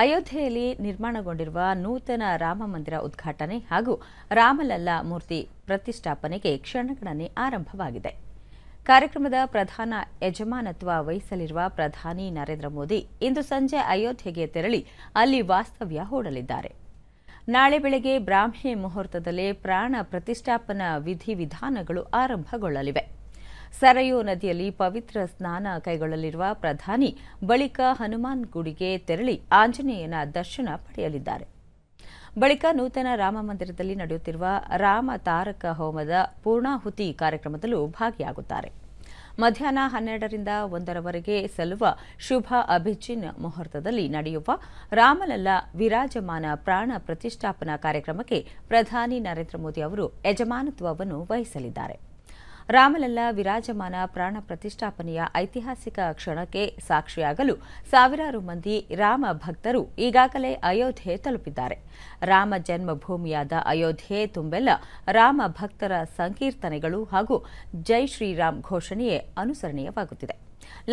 ಅಯೋಧ್ಯೆಯಲ್ಲಿ ನಿರ್ಮಾಣಗೊಂಡಿರುವ ನೂತನ ರಾಮ ಮಂದಿರ ಉದ್ಘಾಟನೆ ಹಾಗೂ ರಾಮಲಲ್ಲಾ ಮೂರ್ತಿ ಪ್ರತಿಷ್ಠಾಪನೆಗೆ ಕ್ಷಣಗಣನೆ ಆರಂಭವಾಗಿದೆ ಕಾರ್ಯಕ್ರಮದ ಪ್ರಧಾನ ಯಜಮಾನತ್ವ ವಹಿಸಲಿರುವ ಪ್ರಧಾನಿ ನರೇಂದ್ರ ಮೋದಿ ಇಂದು ಸಂಜೆ ಅಯೋಧ್ಯೆಗೆ ತೆರಳಿ ಅಲ್ಲಿ ವಾಸ್ತವ್ಯ ಹೂಡಲಿದ್ದಾರೆ ನಾಳೆ ಬೆಳಗ್ಗೆ ಬ್ರಾಹ್ಮಿ ಮುಹೂರ್ತದಲ್ಲೇ ಪ್ರಾಣ ಪ್ರತಿಷ್ಠಾಪನಾ ವಿಧಿವಿಧಾನಗಳು ಆರಂಭಗೊಳ್ಳಲಿವೆ ಸರಯೂ ನದಿಯಲ್ಲಿ ಪವಿತ್ರ ಸ್ನಾನ ಕೈಗೊಳ್ಳಲಿರುವ ಪ್ರಧಾನಿ ಬಳಿಕ ಹನುಮಾನ್ ಗುಡಿಗೆ ತೆರಳಿ ಆಂಜನೇಯನ ದರ್ಶನ ಪಡೆಯಲಿದ್ದಾರೆ ಬಳಿಕ ನೂತನ ರಾಮ ಮಂದಿರದಲ್ಲಿ ನಡೆಯುತ್ತಿರುವ ರಾಮ ತಾರಕ ಹೋಮದ ಪೂರ್ಣಾಹುತಿ ಕಾರ್ಯಕ್ರಮದಲ್ಲೂ ಭಾಗಿಯಾಗುತ್ತಾರೆ ಮಧ್ಯಾಹ್ನ ಹನ್ನೆರಡರಿಂದ ಒಂದರವರೆಗೆ ಸಲ್ಲುವ ಶುಭ ಅಭಿಜಿನ್ ಮುಹೂರ್ತದಲ್ಲಿ ನಡೆಯುವ ರಾಮಲಲ್ಲ ವಿರಾಜಮಾನ ಪ್ರಾಣ ಪ್ರತಿಷ್ಠಾಪನಾ ಕಾರ್ಯಕ್ರಮಕ್ಕೆ ಪ್ರಧಾನಿ ನರೇಂದ್ರ ಮೋದಿ ಅವರು ಯಜಮಾನತ್ವವನ್ನು ವಹಿಸಲಿದ್ದಾರೆ ರಾಮಲಲ್ಲಾ ವಿರಾಜಮಾನ ಪ್ರಾಣ ಪ್ರತಿಷ್ಠಾಪನೆಯ ಐತಿಹಾಸಿಕ ಕ್ಷಣಕ್ಕೆ ಸಾಕ್ಷಿಯಾಗಲು ಸಾವಿರಾರು ಮಂದಿ ರಾಮ ಭಕ್ತರು ಈಗಾಗಲೇ ಅಯೋಧ್ಯೆ ತಲುಪಿದ್ದಾರೆ ರಾಮ ಜನ್ಮಭೂಮಿಯಾದ ಅಯೋಧ್ಯೆ ತುಂಬೆಲ್ಲ ರಾಮ ಭಕ್ತರ ಸಂಕೀರ್ತನೆಗಳು ಹಾಗೂ ಜೈ ಶ್ರೀರಾಮ್ ಘೋಷಣೆಯೇ ಅನುಸರಣೀಯವಾಗುತ್ತಿದೆ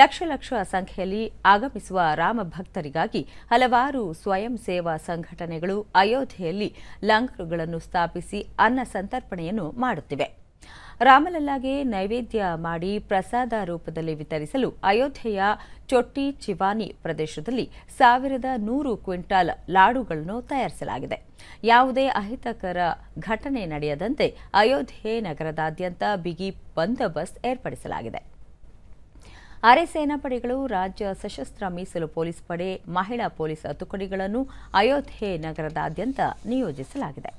ಲಕ್ಷ ಲಕ್ಷ ಸಂಖ್ಯೆಯಲ್ಲಿ ಆಗಮಿಸುವ ರಾಮ ಭಕ್ತರಿಗಾಗಿ ಹಲವಾರು ಸ್ವಯಂ ಸೇವಾ ಸಂಘಟನೆಗಳು ಅಯೋಧ್ಯೆಯಲ್ಲಿ ಲಂಗರುಗಳನ್ನು ಸ್ಥಾಪಿಸಿ ಅನ್ನ ಸಂತರ್ಪಣೆಯನ್ನು ಮಾಡುತ್ತಿವೆ ರಾಮಲಲ್ಲಾಗೆ ನೈವೇದ್ಯ ಮಾಡಿ ಪ್ರಸಾದ ರೂಪದಲ್ಲಿ ವಿತರಿಸಲು ಅಯೋಧ್ಯೆಯ ಚೊಟ್ಟಿ ಚಿವಾನಿ ಪ್ರದೇಶದಲ್ಲಿ ಸಾವಿರದ ನೂರು ಕ್ವಿಂಟಾಲ್ ಲಾಡುಗಳನ್ನು ತಯಾರಿಸಲಾಗಿದೆ ಯಾವುದೇ ಅಹಿತಕರ ಘಟನೆ ನಡೆಯದಂತೆ ಅಯೋಧ್ಯೆ ನಗರದಾದ್ಯಂತ ಬಿಗಿ ಬಂದೋಬಸ್ತ್ ಏರ್ಪಡಿಸಲಾಗಿದೆ ಅರೆ ಸೇನಾಪಡೆಗಳು ರಾಜ್ಯ ಸಶಸ್ತ್ರ ಮೀಸಲು ಪೊಲೀಸ್ ಪಡೆ ಮಹಿಳಾ ಪೊಲೀಸ್ ತುಕಡಿಗಳನ್ನು ಅಯೋಧ್ಯೆ ನಗರದಾದ್ಯಂತ ನಿಯೋಜಿಸಲಾಗಿದೆ